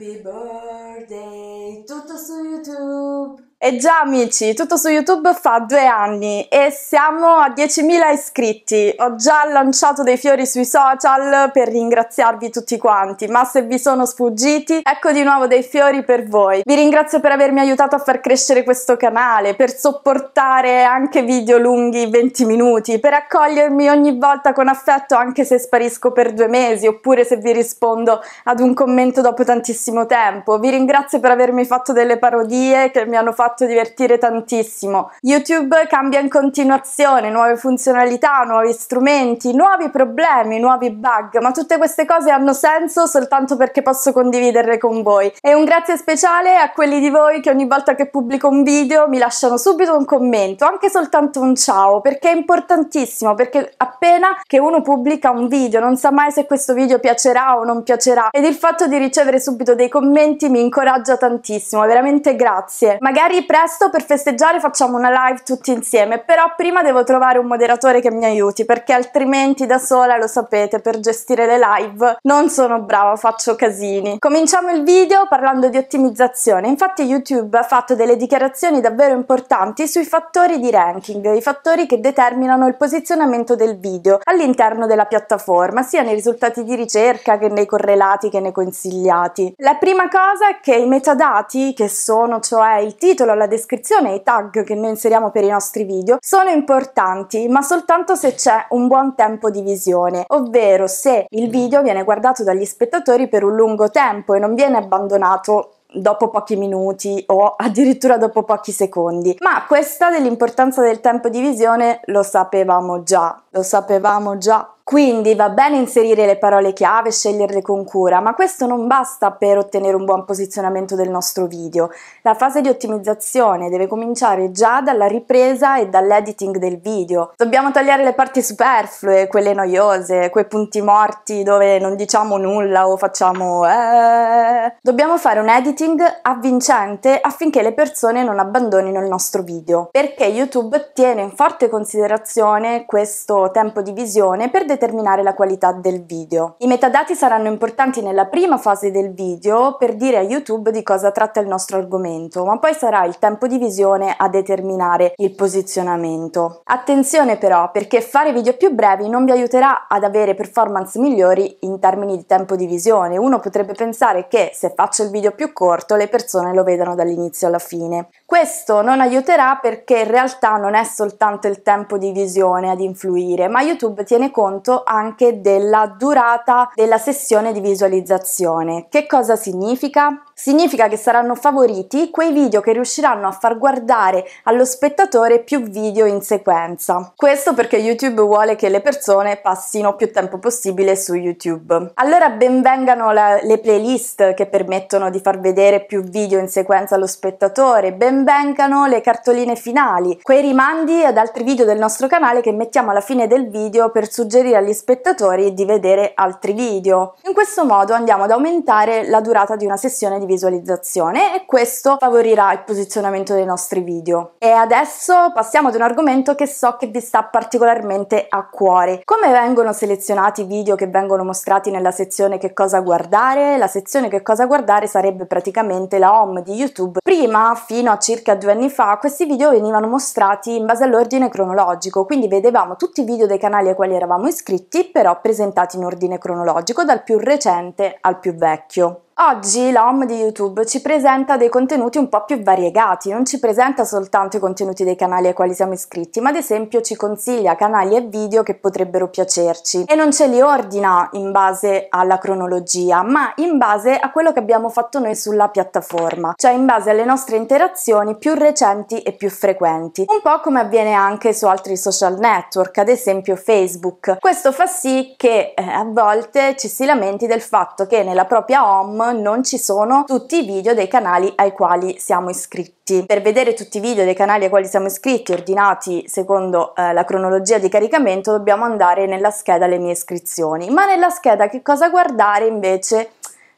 Happy birthday to TUS YouTube! E già amici, tutto su YouTube fa due anni e siamo a 10.000 iscritti. Ho già lanciato dei fiori sui social per ringraziarvi tutti quanti, ma se vi sono sfuggiti, ecco di nuovo dei fiori per voi. Vi ringrazio per avermi aiutato a far crescere questo canale, per sopportare anche video lunghi 20 minuti, per accogliermi ogni volta con affetto anche se sparisco per due mesi oppure se vi rispondo ad un commento dopo tantissimo tempo. Vi ringrazio per avermi fatto delle parodie che mi hanno fatto fatto divertire tantissimo. YouTube cambia in continuazione, nuove funzionalità, nuovi strumenti, nuovi problemi, nuovi bug, ma tutte queste cose hanno senso soltanto perché posso condividerle con voi. E un grazie speciale a quelli di voi che ogni volta che pubblico un video mi lasciano subito un commento, anche soltanto un ciao, perché è importantissimo, perché appena che uno pubblica un video non sa mai se questo video piacerà o non piacerà ed il fatto di ricevere subito dei commenti mi incoraggia tantissimo, veramente grazie. Magari magari presto per festeggiare facciamo una live tutti insieme, però prima devo trovare un moderatore che mi aiuti perché altrimenti da sola, lo sapete, per gestire le live non sono brava, faccio casini. Cominciamo il video parlando di ottimizzazione, infatti YouTube ha fatto delle dichiarazioni davvero importanti sui fattori di ranking, i fattori che determinano il posizionamento del video all'interno della piattaforma, sia nei risultati di ricerca che nei correlati che nei consigliati. La prima cosa è che i metadati, che sono cioè il titolo, all'articolo, alla descrizione e ai tag che noi inseriamo per i nostri video sono importanti, ma soltanto se c'è un buon tempo di visione, ovvero se il video viene guardato dagli spettatori per un lungo tempo e non viene abbandonato dopo pochi minuti o addirittura dopo pochi secondi. Ma questa dell'importanza del tempo di visione lo sapevamo già, lo sapevamo già quindi va bene inserire le parole chiave sceglierle con cura, ma questo non basta per ottenere un buon posizionamento del nostro video. La fase di ottimizzazione deve cominciare già dalla ripresa e dall'editing del video. Dobbiamo tagliare le parti superflue, quelle noiose, quei punti morti dove non diciamo nulla o facciamo eh. Dobbiamo fare un editing avvincente affinché le persone non abbandonino il nostro video, perché YouTube tiene in forte considerazione questo tempo di visione per determinare determinare la qualità del video. I metadati saranno importanti nella prima fase del video per dire a YouTube di cosa tratta il nostro argomento, ma poi sarà il tempo di visione a determinare il posizionamento. Attenzione però, perché fare video più brevi non vi aiuterà ad avere performance migliori in termini di tempo di visione. Uno potrebbe pensare che se faccio il video più corto le persone lo vedano dall'inizio alla fine. Questo non aiuterà perché in realtà non è soltanto il tempo di visione ad influire, ma YouTube tiene conto anche della durata della sessione di visualizzazione. Che cosa significa? Significa che saranno favoriti quei video che riusciranno a far guardare allo spettatore più video in sequenza. Questo perché YouTube vuole che le persone passino più tempo possibile su YouTube. Allora benvengano la, le playlist che permettono di far vedere più video in sequenza allo spettatore, benvengano le cartoline finali, quei rimandi ad altri video del nostro canale che mettiamo alla fine del video per suggerire agli spettatori di vedere altri video. In questo modo andiamo ad aumentare la durata di una sessione di visualizzazione e questo favorirà il posizionamento dei nostri video. E adesso passiamo ad un argomento che so che vi sta particolarmente a cuore. Come vengono selezionati i video che vengono mostrati nella sezione che cosa guardare? La sezione che cosa guardare sarebbe praticamente la home di YouTube. Prima, fino a circa due anni fa, questi video venivano mostrati in base all'ordine cronologico, quindi vedevamo tutti i video dei canali ai quali eravamo iscritti, però presentati in ordine cronologico dal più recente al più vecchio. Oggi la home di YouTube ci presenta dei contenuti un po' più variegati, non ci presenta soltanto i contenuti dei canali ai quali siamo iscritti, ma ad esempio ci consiglia canali e video che potrebbero piacerci e non ce li ordina in base alla cronologia, ma in base a quello che abbiamo fatto noi sulla piattaforma, cioè in base alle nostre interazioni più recenti e più frequenti, un po' come avviene anche su altri social network, ad esempio Facebook. Questo fa sì che eh, a volte ci si lamenti del fatto che nella propria home non ci sono tutti i video dei canali ai quali siamo iscritti. Per vedere tutti i video dei canali ai quali siamo iscritti, ordinati secondo eh, la cronologia di caricamento, dobbiamo andare nella scheda Le mie iscrizioni. Ma nella scheda che cosa guardare invece?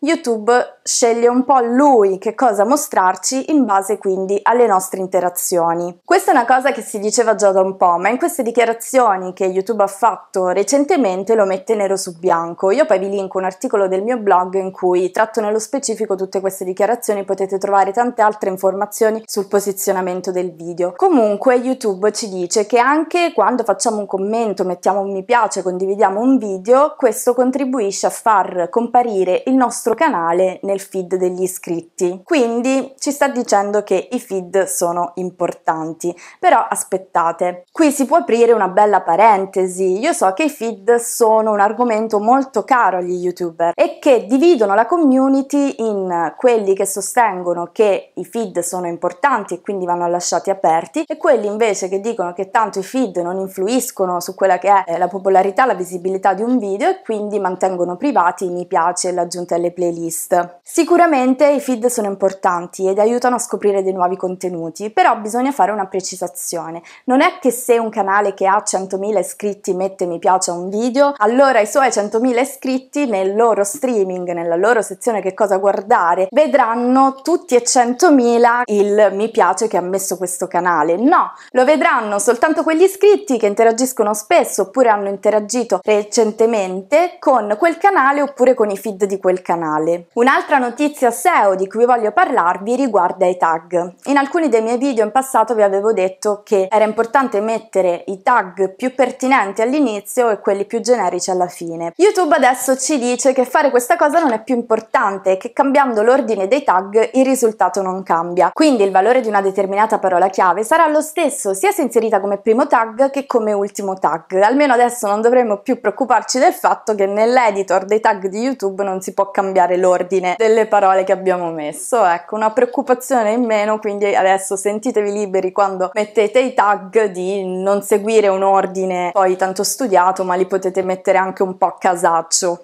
YouTube sceglie un po' lui che cosa mostrarci in base quindi alle nostre interazioni. Questa è una cosa che si diceva già da un po', ma in queste dichiarazioni che YouTube ha fatto recentemente lo mette nero su bianco. Io poi vi linko un articolo del mio blog in cui tratto nello specifico tutte queste dichiarazioni, potete trovare tante altre informazioni sul posizionamento del video. Comunque YouTube ci dice che anche quando facciamo un commento, mettiamo un mi piace, condividiamo un video, questo contribuisce a far comparire il nostro nostro canale nel feed degli iscritti. Quindi ci sta dicendo che i feed sono importanti, però aspettate. Qui si può aprire una bella parentesi. Io so che i feed sono un argomento molto caro agli youtuber e che dividono la community in quelli che sostengono che i feed sono importanti e quindi vanno lasciati aperti e quelli invece che dicono che tanto i feed non influiscono su quella che è eh, la popolarità, la visibilità di un video e quindi mantengono privati i mi piace e l'aggiunta alle playlist. Sicuramente i feed sono importanti ed aiutano a scoprire dei nuovi contenuti, però bisogna fare una precisazione. Non è che se un canale che ha 100.000 iscritti mette mi piace a un video, allora i suoi 100.000 iscritti nel loro streaming, nella loro sezione che cosa guardare, vedranno tutti e 100.000 il mi piace che ha messo questo canale. No, lo vedranno soltanto quegli iscritti che interagiscono spesso oppure hanno interagito recentemente con quel canale oppure con i feed di quel canale canale. Un'altra notizia SEO di cui voglio parlarvi riguarda i tag. In alcuni dei miei video in passato vi avevo detto che era importante mettere i tag più pertinenti all'inizio e quelli più generici alla fine. YouTube adesso ci dice che fare questa cosa non è più importante e che cambiando l'ordine dei tag il risultato non cambia. Quindi il valore di una determinata parola chiave sarà lo stesso sia se inserita come primo tag che come ultimo tag. Almeno adesso non dovremmo più preoccuparci del fatto che nell'editor dei tag di YouTube non si può cambiare cambiare l'ordine delle parole che abbiamo messo. Ecco, una preoccupazione in meno, quindi adesso sentitevi liberi quando mettete i tag di non seguire un ordine poi tanto studiato, ma li potete mettere anche un po' a casaccio.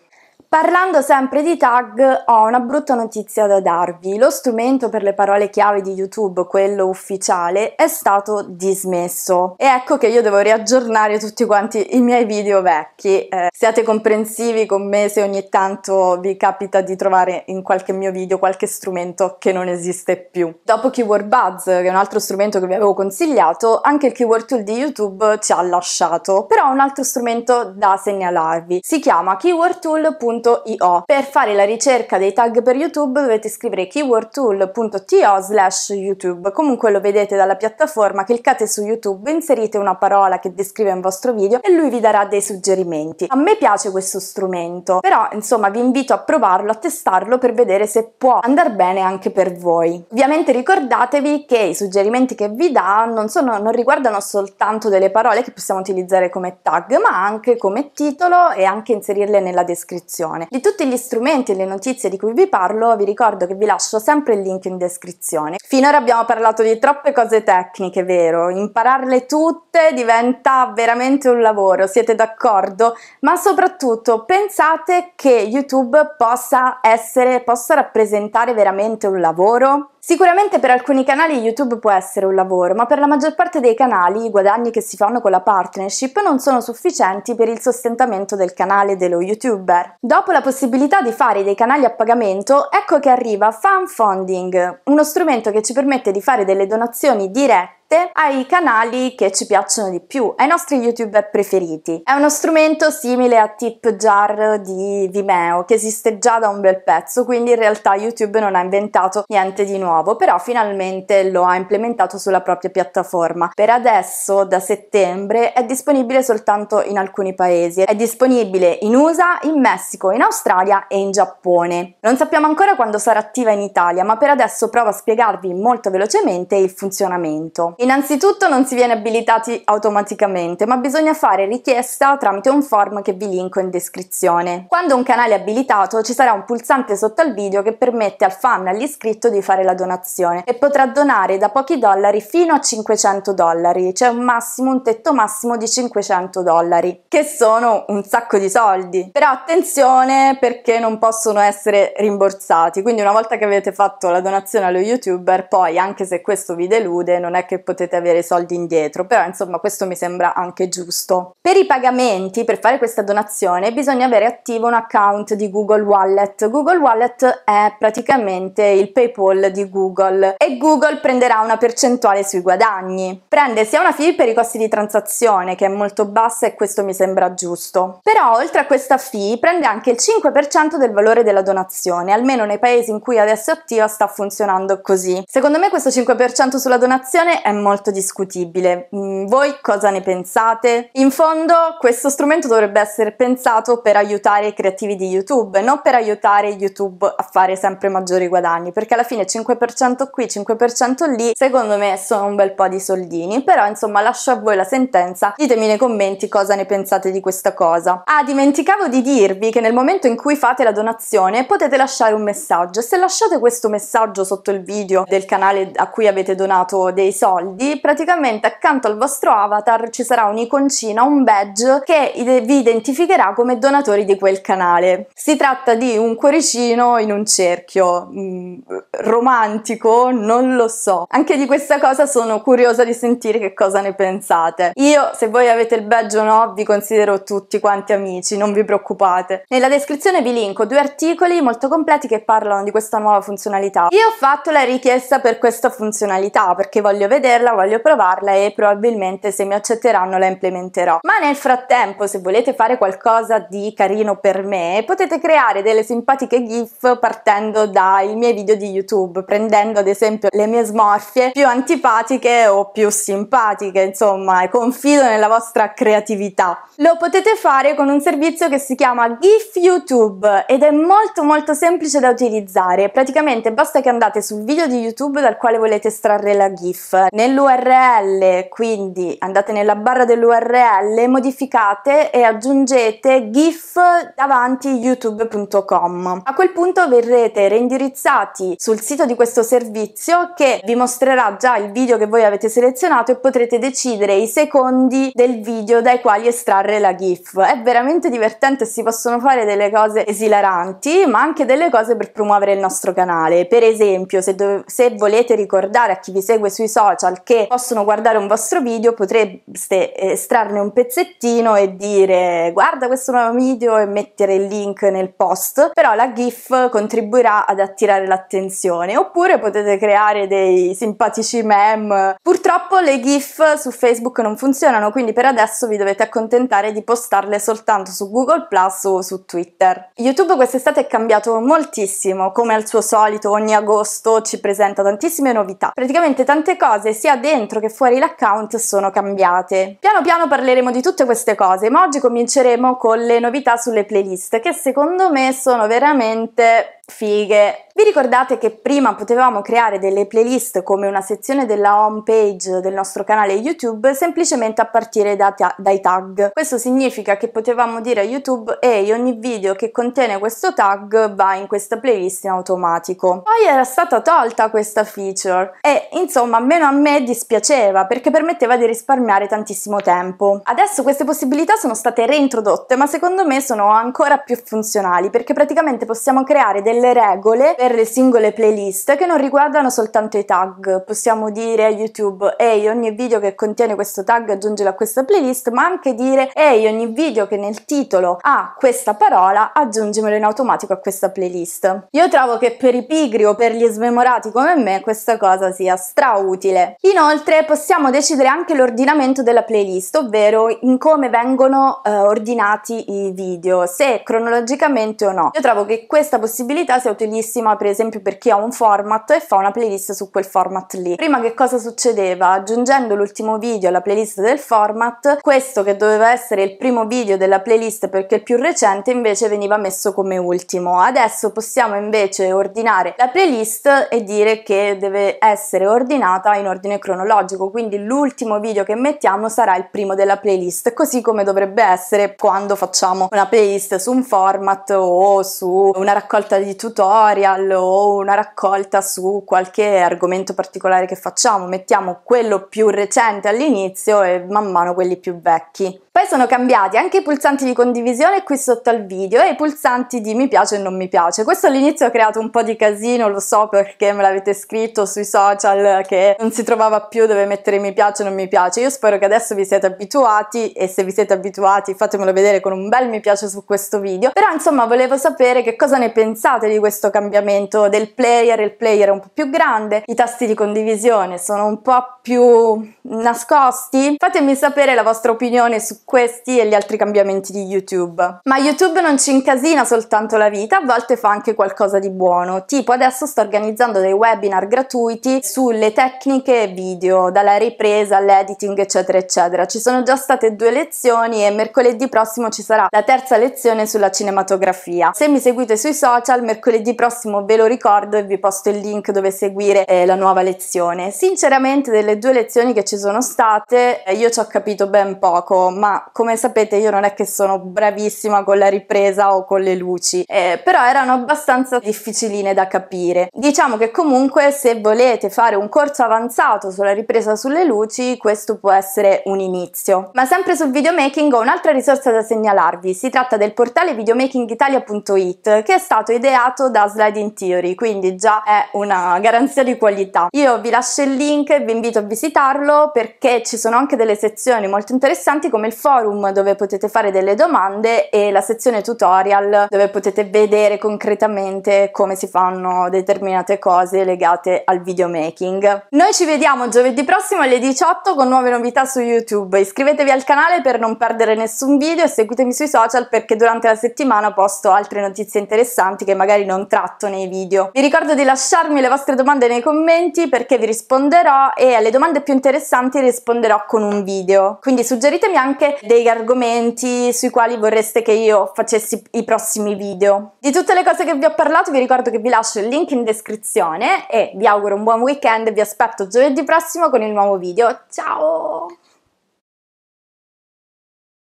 Parlando sempre di tag, ho una brutta notizia da darvi. Lo strumento per le parole chiave di YouTube, quello ufficiale, è stato dismesso. E ecco che io devo riaggiornare tutti quanti i miei video vecchi. Eh, siate comprensivi con me se ogni tanto vi capita di trovare in qualche mio video qualche strumento che non esiste più. Dopo Keyword Buzz, che è un altro strumento che vi avevo consigliato, anche il Keyword Tool di YouTube ci ha lasciato. Però ho un altro strumento da segnalarvi. Si chiama keywordtool.com youtube.io. Per fare la ricerca dei tag per YouTube dovete scrivere keywordtool.to slash YouTube. Comunque lo vedete dalla piattaforma, cliccate su YouTube, inserite una parola che descrive un vostro video e lui vi darà dei suggerimenti. A me piace questo strumento, però insomma vi invito a provarlo, a testarlo per vedere se può andare bene anche per voi. Ovviamente ricordatevi che i suggerimenti che vi dà non, sono, non riguardano soltanto delle parole che possiamo utilizzare come tag, ma anche come titolo e anche inserirle nella descrizione informazione. Di tutti gli strumenti e le notizie di cui vi parlo vi ricordo che vi lascio sempre il link in descrizione. Finora abbiamo parlato di troppe cose tecniche, vero? Impararle tutte diventa veramente un lavoro, siete d'accordo? Ma soprattutto pensate che YouTube possa essere, possa rappresentare veramente un lavoro? Sicuramente per alcuni canali YouTube può essere un lavoro, ma per la maggior parte dei canali i guadagni che si fanno con la partnership non sono sufficienti per il sostentamento del canale dello YouTuber. Dopo la possibilità di fare dei canali a pagamento, ecco che arriva Fan Funding, uno strumento che ci permette di fare delle donazioni dirette dirette ai canali che ci piacciono di più, ai nostri YouTube preferiti. È uno strumento simile a Tip Jar di Vimeo che esiste già da un bel pezzo, quindi in realtà YouTube non ha inventato niente di nuovo, però finalmente lo ha implementato sulla propria piattaforma. Per adesso, da settembre, è disponibile soltanto in alcuni paesi. È disponibile in USA, in Messico, in Australia e in Giappone. Non sappiamo ancora quando sarà attiva in Italia, ma per adesso provo a spiegarvi molto velocemente il funzionamento. Innanzitutto non si viene abilitati automaticamente, ma bisogna fare richiesta tramite un form che vi linko in descrizione. Quando un canale è abilitato ci sarà un pulsante sotto al video che permette al fan, all'iscritto di fare la donazione e potrà donare da pochi dollari fino a 500 dollari, cioè un massimo, un tetto massimo di 500 dollari, che sono un sacco di soldi. Però attenzione perché non possono essere rimborsati, quindi una volta che avete fatto la donazione allo youtuber, poi anche se questo vi delude, non è che potete potete avere i soldi indietro, però insomma questo mi sembra anche giusto. Per i pagamenti, per fare questa donazione, bisogna avere attivo un account di Google Wallet. Google Wallet è praticamente il PayPal di Google e Google prenderà una percentuale sui guadagni. Prende sia una fee per i costi di transazione, che è molto bassa e questo mi sembra giusto. Però oltre a questa fee prende anche il 5% del valore della donazione, almeno nei paesi in cui adesso è attiva sta funzionando così. Secondo me questo 5% sulla donazione è molto discutibile. Mm, voi cosa ne pensate? In fondo questo strumento dovrebbe essere pensato per aiutare i creativi di YouTube, non per aiutare YouTube a fare sempre maggiori guadagni, perché alla fine 5% qui, 5% lì, secondo me sono un bel po' di soldini, però insomma lascio a voi la sentenza, ditemi nei commenti cosa ne pensate di questa cosa. Ah, dimenticavo di dirvi che nel momento in cui fate la donazione potete lasciare un messaggio se lasciate questo messaggio sotto il video del canale a cui avete donato dei soldi, soldi, praticamente accanto al vostro avatar ci sarà un'iconcina, un badge che vi identificherà come donatori di quel canale. Si tratta di un cuoricino in un cerchio, mm, romantico, non lo so. Anche di questa cosa sono curiosa di sentire che cosa ne pensate. Io, se voi avete il badge o no, vi considero tutti quanti amici, non vi preoccupate. Nella descrizione vi linko due articoli molto completi che parlano di questa nuova funzionalità. Io ho fatto la richiesta per questa funzionalità perché voglio vedere vederla, voglio provarla e probabilmente se mi accetteranno la implementerò. Ma nel frattempo, se volete fare qualcosa di carino per me, potete creare delle simpatiche GIF partendo dai miei video di YouTube, prendendo ad esempio le mie smorfie più antipatiche o più simpatiche, insomma, e confido nella vostra creatività. Lo potete fare con un servizio che si chiama GIF YouTube ed è molto molto semplice da utilizzare. Praticamente basta che andate sul video di YouTube dal quale volete estrarre la GIF. Nel nell'URL, quindi andate nella barra dell'URL, modificate e aggiungete gif davanti youtube.com. A quel punto verrete reindirizzati sul sito di questo servizio che vi mostrerà già il video che voi avete selezionato e potrete decidere i secondi del video dai quali estrarre la gif. È veramente divertente, si possono fare delle cose esilaranti, ma anche delle cose per promuovere il nostro canale. Per esempio, se, se volete ricordare a chi vi segue sui social social che possono guardare un vostro video potreste eh, estrarne un pezzettino e dire guarda questo nuovo video e mettere il link nel post però la GIF contribuirà ad attirare l'attenzione oppure potete creare dei simpatici meme purtroppo le GIF su Facebook non funzionano quindi per adesso vi dovete accontentare di postarle soltanto su Google Plus o su Twitter YouTube quest'estate è cambiato moltissimo come al suo solito ogni agosto ci presenta tantissime novità praticamente tante cose si sia dentro che fuori l'account sono cambiate. Piano piano parleremo di tutte queste cose, ma oggi cominceremo con le novità sulle playlist che secondo me sono veramente fighe. Vi ricordate che prima potevamo creare delle playlist come una sezione della home page del nostro canale YouTube semplicemente a partire da ta- dai tag. Questo significa che potevamo dire a YouTube ehi ogni video che contiene questo tag va in questa playlist in automatico. Poi era stata tolta questa feature e insomma meno a me dispiaceva perché permetteva di risparmiare tantissimo tempo. Adesso queste possibilità sono state reintrodotte ma secondo me sono ancora più funzionali perché praticamente possiamo creare delle delle regole per le singole playlist che non riguardano soltanto i tag. Possiamo dire a YouTube, ehi, ogni video che contiene questo tag aggiungilo a questa playlist, ma anche dire, ehi, ogni video che nel titolo ha questa parola, aggiungimelo in automatico a questa playlist. Io trovo che per i pigri o per gli smemorati come me questa cosa sia strautile. Inoltre possiamo decidere anche l'ordinamento della playlist, ovvero in come vengono eh, ordinati i video, se cronologicamente o no. Io trovo che questa possibilità funzionalità sia utilissima per esempio per chi ha un format e fa una playlist su quel format lì. Prima che cosa succedeva? Aggiungendo l'ultimo video alla playlist del format, questo che doveva essere il primo video della playlist perché il più recente invece veniva messo come ultimo. Adesso possiamo invece ordinare la playlist e dire che deve essere ordinata in ordine cronologico, quindi l'ultimo video che mettiamo sarà il primo della playlist, così come dovrebbe essere quando facciamo una playlist su un format o su una raccolta di tutorial o una raccolta su qualche argomento particolare che facciamo, mettiamo quello più recente all'inizio e man mano quelli più vecchi. Poi sono cambiati anche i pulsanti di condivisione qui sotto al video e i pulsanti di mi piace e non mi piace. Questo all'inizio ha creato un po' di casino, lo so perché me l'avete scritto sui social che non si trovava più dove mettere mi piace e non mi piace. Io spero che adesso vi siete abituati e se vi siete abituati fatemelo vedere con un bel mi piace su questo video. Però insomma volevo sapere che cosa ne pensate occupate di questo cambiamento del player, il player è un po' più grande, i tasti di condivisione sono un po' più nascosti. Fatemi sapere la vostra opinione su questi e gli altri cambiamenti di YouTube. Ma YouTube non ci incasina soltanto la vita, a volte fa anche qualcosa di buono. Tipo adesso sto organizzando dei webinar gratuiti sulle tecniche video, dalla ripresa all'editing eccetera eccetera. Ci sono già state due lezioni e mercoledì prossimo ci sarà la terza lezione sulla cinematografia. Se mi seguite sui social, mercoledì mercoledì prossimo ve lo ricordo e vi posto il link dove seguire eh, la nuova lezione. Sinceramente delle due lezioni che ci sono state eh, io ci ho capito ben poco, ma come sapete io non è che sono bravissima con la ripresa o con le luci, eh, però erano abbastanza difficiline da capire. Diciamo che comunque se volete fare un corso avanzato sulla ripresa sulle luci, questo può essere un inizio. Ma sempre sul videomaking ho un'altra risorsa da segnalarvi, si tratta del portale videomakingitalia.it che è stato ideato pubblicato da Sliding Theory, quindi già è una garanzia di qualità. Io vi lascio il link e vi invito a visitarlo perché ci sono anche delle sezioni molto interessanti come il forum dove potete fare delle domande e la sezione tutorial dove potete vedere concretamente come si fanno determinate cose legate al videomaking. Noi ci vediamo giovedì prossimo alle 18 con nuove novità su YouTube. Iscrivetevi al canale per non perdere nessun video e seguitemi sui social perché durante la settimana posto altre notizie interessanti che magari magari non tratto nei video. Vi ricordo di lasciarmi le vostre domande nei commenti perché vi risponderò e alle domande più interessanti risponderò con un video. Quindi suggeritemi anche degli argomenti sui quali vorreste che io facessi i prossimi video. Di tutte le cose che vi ho parlato vi ricordo che vi lascio il link in descrizione e vi auguro un buon weekend, vi aspetto giovedì prossimo con il nuovo video. Ciao!